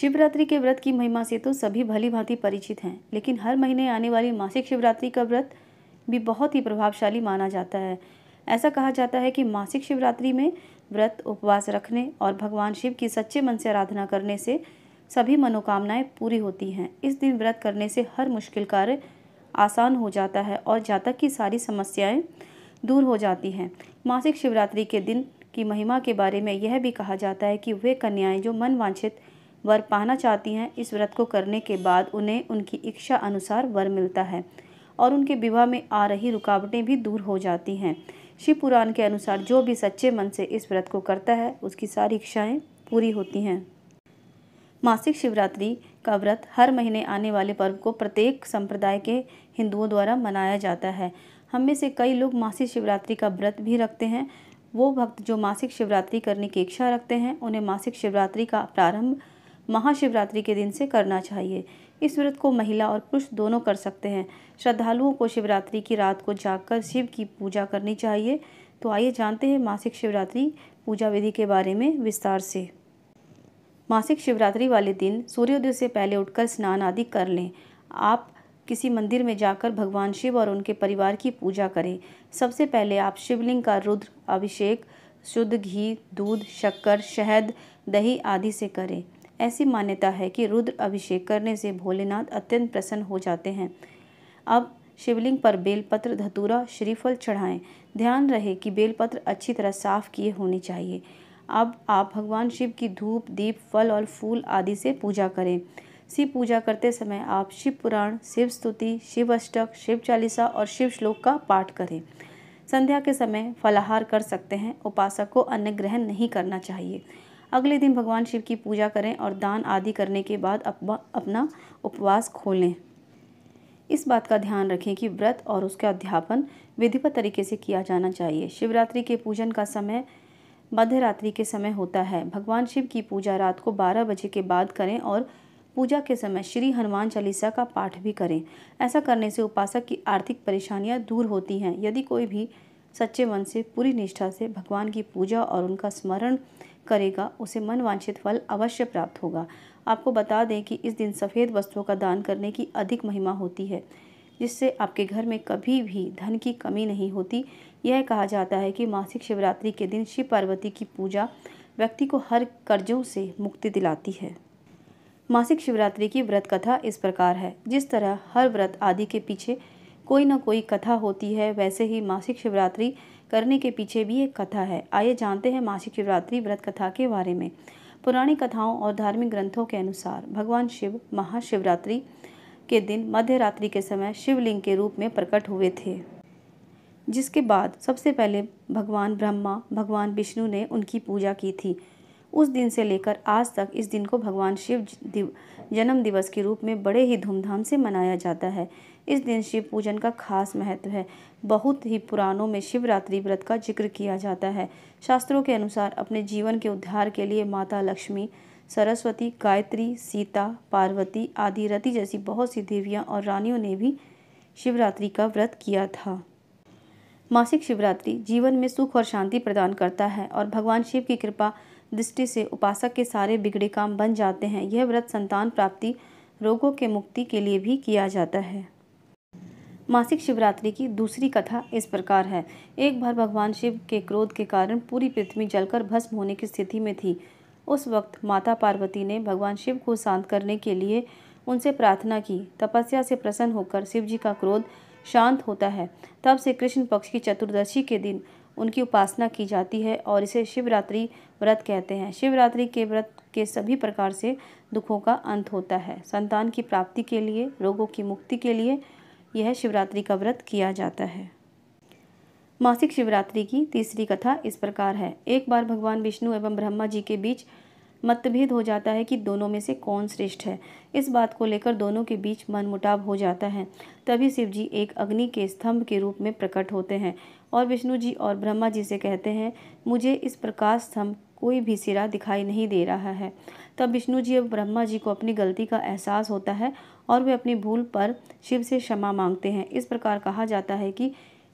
शिवरात्रि के व्रत की महिमा से तो सभी भली भांति परिचित हैं लेकिन हर महीने आने वाली मासिक शिवरात्रि का व्रत भी बहुत ही प्रभावशाली माना जाता है ऐसा कहा जाता है कि मासिक शिवरात्रि में व्रत उपवास रखने और भगवान शिव की सच्चे मन से आराधना करने से सभी मनोकामनाएं पूरी होती हैं इस दिन व्रत करने से हर मुश्किल कार्य आसान हो जाता है और जातक की सारी समस्याएं दूर हो जाती हैं मासिक शिवरात्रि के दिन की महिमा के बारे में यह भी कहा जाता है कि वे कन्याएं जो मन वांछित वर पाना चाहती हैं इस व्रत को करने के बाद उन्हें उनकी इच्छा अनुसार वर मिलता है और उनके विवाह में आ रही रुकावटें भी दूर हो जाती हैं शिव पुराण के अनुसार जो भी सच्चे मन से इस व्रत को करता है उसकी सारी इच्छाएं पूरी होती हैं मासिक शिवरात्रि का व्रत हर महीने आने वाले पर्व को प्रत्येक संप्रदाय के हिंदुओं द्वारा मनाया जाता है हम में से कई लोग मासिक शिवरात्रि का व्रत भी रखते हैं वो भक्त जो मासिक शिवरात्रि करने की इच्छा रखते हैं उन्हें मासिक शिवरात्रि का प्रारंभ महाशिवरात्रि के दिन से करना चाहिए इस व्रत को महिला और पुरुष दोनों कर सकते हैं श्रद्धालुओं को शिवरात्रि की रात को जागकर शिव की पूजा करनी चाहिए तो आइए जानते हैं मासिक शिवरात्रि पूजा विधि के बारे में विस्तार से मासिक शिवरात्रि वाले दिन सूर्योदय से पहले उठकर स्नान आदि कर लें आप किसी मंदिर में जाकर भगवान शिव और उनके परिवार की पूजा करें सबसे पहले आप शिवलिंग का रुद्र अभिषेक शुद्ध घी दूध शक्कर शहद दही आदि से करें ऐसी मान्यता है कि रुद्र अभिषेक करने से भोलेनाथ अत्यंत प्रसन्न हो जाते हैं अब शिवलिंग पर बेलपत्र धतूरा श्रीफल चढ़ाएं ध्यान रहे कि बेलपत्र अच्छी तरह साफ किए होने चाहिए अब आप भगवान शिव की धूप दीप फल और फूल आदि से पूजा करें शिव पूजा करते समय आप शिव पुराण शिव स्तुति शिव अष्टक शिव चालीसा और शिव श्लोक का पाठ करें संध्या के समय फलाहार कर सकते हैं उपासक को अन्य ग्रहण नहीं करना चाहिए अगले दिन भगवान शिव की पूजा करें और दान आदि करने के बाद अपना उपवास खोलें इस बात का ध्यान रखें कि व्रत और उसका अध्यापन विधिवत तरीके से किया जाना चाहिए शिवरात्रि के पूजन का समय मध्य रात्रि के समय होता है भगवान शिव की पूजा रात को 12 बजे के बाद करें और पूजा के समय श्री हनुमान चालीसा का पाठ भी करें ऐसा करने से उपासक की आर्थिक परेशानियां दूर होती हैं यदि कोई भी सच्चे मन से पूरी निष्ठा से भगवान की पूजा और उनका स्मरण करेगा उसे मनवांछित फल अवश्य प्राप्त होगा आपको बता दें कि इस दिन सफ़ेद वस्त्रों का दान करने की अधिक महिमा होती है जिससे आपके घर में कभी भी धन की कमी नहीं होती यह कहा जाता है कि मासिक शिवरात्रि के दिन शिव पार्वती की पूजा व्यक्ति को हर कर्जों से मुक्ति दिलाती है मासिक शिवरात्रि की व्रत कथा इस प्रकार है जिस तरह हर व्रत आदि के पीछे कोई ना कोई कथा होती है वैसे ही मासिक शिवरात्रि करने के पीछे भी एक कथा है आइए जानते हैं मासिक शिवरात्रि व्रत कथा के बारे में पुरानी कथाओं और धार्मिक ग्रंथों के अनुसार भगवान शिव महाशिवरात्रि के दिन मध्य रात्रि के समय शिवलिंग के रूप में प्रकट हुए थे जिसके बाद सबसे पहले भगवान ब्रह्मा भगवान विष्णु ने उनकी पूजा की थी उस दिन से लेकर आज तक इस दिन को भगवान शिव जन्म दिवस के रूप में बड़े ही धूमधाम से मनाया जाता है इस दिन शिव पूजन का खास महत्व है बहुत ही पुराणों में शिवरात्रि व्रत का जिक्र किया जाता है शास्त्रों के अनुसार अपने जीवन के उद्धार के लिए माता लक्ष्मी सरस्वती गायत्री सीता पार्वती आदि रति जैसी बहुत सी देवियाँ और रानियों ने भी शिवरात्रि का व्रत किया था मासिक शिवरात्रि जीवन में सुख और शांति प्रदान करता है और भगवान शिव की कृपा दृष्टि से उपासक के सारे बिगड़े काम बन जाते हैं यह व्रत संतान प्राप्ति रोगों के मुक्ति के लिए भी किया जाता है मासिक शिवरात्रि की दूसरी कथा इस प्रकार है एक बार भगवान शिव के क्रोध के कारण पूरी पृथ्वी जलकर भस्म होने की स्थिति में थी उस वक्त माता पार्वती ने भगवान शिव को शांत करने के लिए उनसे प्रार्थना की तपस्या से प्रसन्न होकर शिव जी का क्रोध शांत होता है तब से कृष्ण पक्ष की चतुर्दशी के दिन उनकी उपासना की जाती है और इसे शिवरात्रि व्रत कहते हैं शिवरात्रि के व्रत के सभी प्रकार से दुखों का अंत होता है संतान की प्राप्ति के लिए रोगों की मुक्ति के लिए यह शिवरात्रि का व्रत किया जाता है मासिक शिवरात्रि की तीसरी कथा इस प्रकार है एक बार भगवान विष्णु एवं ब्रह्मा जी के बीच मतभेद हो जाता है कि दोनों में से कौन श्रेष्ठ है इस बात को लेकर दोनों के बीच मनमुटाव हो जाता है तभी शिव जी एक अग्नि के स्तंभ के रूप में प्रकट होते हैं और विष्णु जी और ब्रह्मा जी से कहते हैं मुझे इस प्रकाश स्तंभ कोई भी सिरा दिखाई नहीं दे रहा है तब विष्णु जी और ब्रह्मा जी को अपनी गलती का एहसास होता है और वे अपनी भूल पर शिव से क्षमा मांगते हैं इस प्रकार कहा जाता है कि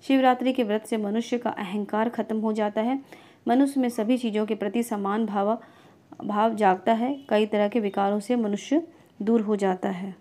शिवरात्रि के व्रत से मनुष्य का अहंकार खत्म हो जाता है मनुष्य में सभी चीज़ों के प्रति समान भाव भाव जागता है कई तरह के विकारों से मनुष्य दूर हो जाता है